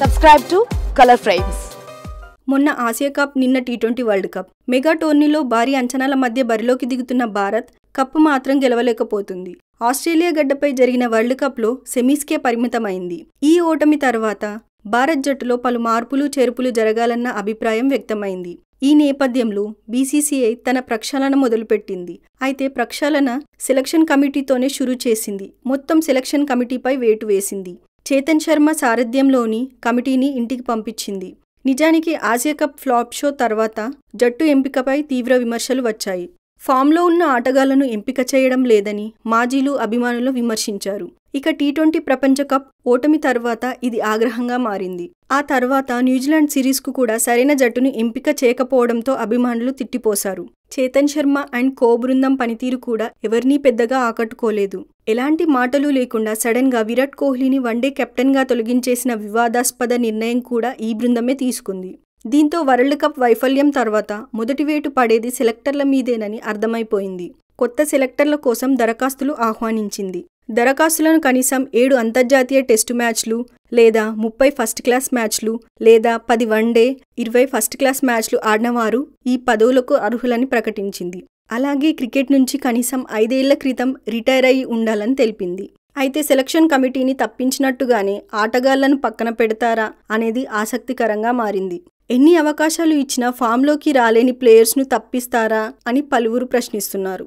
subscribe to colour frames మొన్న Asia cup నిన్న T twenty world cup mega టోర్నీలో భారీ అంచనాల మధ్య బరిలోకి దిగుతున్న భారత్ కప్పు మాత్రం గెలవలేకపోతుంది ఆస్ట్రేలియా గడ్డపై జరిగిన వరల్డ్ కప్లో సెమీస్కే పరిమితమైంది ఈ ఓటమి తర్వాత భారత్ జట్టులో పలు మార్పులు చేర్పులు జరగాలన్న అభిప్రాయం వ్యక్తమైంది ఈ నేపథ్యంలో బీసీసీఐ తన ప్రక్షాళన మొదలుపెట్టింది అయితే ప్రక్షాళన సెలక్షన్ కమిటీతోనే షురూ చేసింది మొత్తం సెలక్షన్ కమిటీపై వేటు వేసింది చేతన్ శర్మ సారథ్యంలోని కమిటీని ఇంటికి పంపించింది నిజానికి ఆసియా కప్ ఫ్లాప్ షో తర్వాత జట్టు ఎంపికపై తీవ్ర విమర్శలు వచ్చాయి ఫామ్లో ఉన్న ఆటగాళ్లను ఎంపిక చేయడం లేదని మాజీలు అభిమానులు విమర్శించారు ఇక టీ ట్వంటీ ప్రపంచ కప్ ఓటమి తర్వాత ఇది ఆగ్రహంగా మారింది ఆ తర్వాత న్యూజిలాండ్ సిరీస్కు కూడా సరైన జట్టును ఎంపిక చేయకపోవడంతో అభిమానులు తిట్టిపోశారు చేతన్ శర్మ అండ్ కో బృందం పనితీరు కూడా ఎవరినీ పెద్దగా ఆకట్టుకోలేదు ఎలాంటి మాటలు లేకుండా సడన్గా విరాట్ కోహ్లీని వన్డే కెప్టెన్గా తొలగించేసిన వివాదాస్పద నిర్ణయం కూడా ఈ బృందమే తీసుకుంది దీంతో వరల్డ్ కప్ వైఫల్యం తర్వాత మొదటి వేటు పడేది సెలెక్టర్ల మీదేనని అర్థమైపోయింది కొత్త సెలెక్టర్ల కోసం దరఖాస్తులు ఆహ్వానించింది దరఖాస్తులను కనీసం ఏడు అంతర్జాతీయ టెస్టు మ్యాచ్లు లేదా ముప్పై ఫస్ట్ క్లాస్ మ్యాచ్లు లేదా పది వన్డే ఇరవై ఫస్ట్ క్లాస్ మ్యాచ్లు ఆడినవారు ఈ పదవులకు అర్హులని ప్రకటించింది అలాగే క్రికెట్ నుంచి కనీసం ఐదేళ్ల క్రితం రిటైర్ అయి ఉండాలని తెలిపింది అయితే సెలక్షన్ కమిటీని తప్పించినట్టుగానే ఆటగాళ్లను పక్కన పెడతారా అనేది ఆసక్తికరంగా మారింది ఎన్ని అవకాశాలు ఇచ్చినా ఫామ్లోకి రాలేని ప్లేయర్స్ను తప్పిస్తారా అని పలువురు ప్రశ్నిస్తున్నారు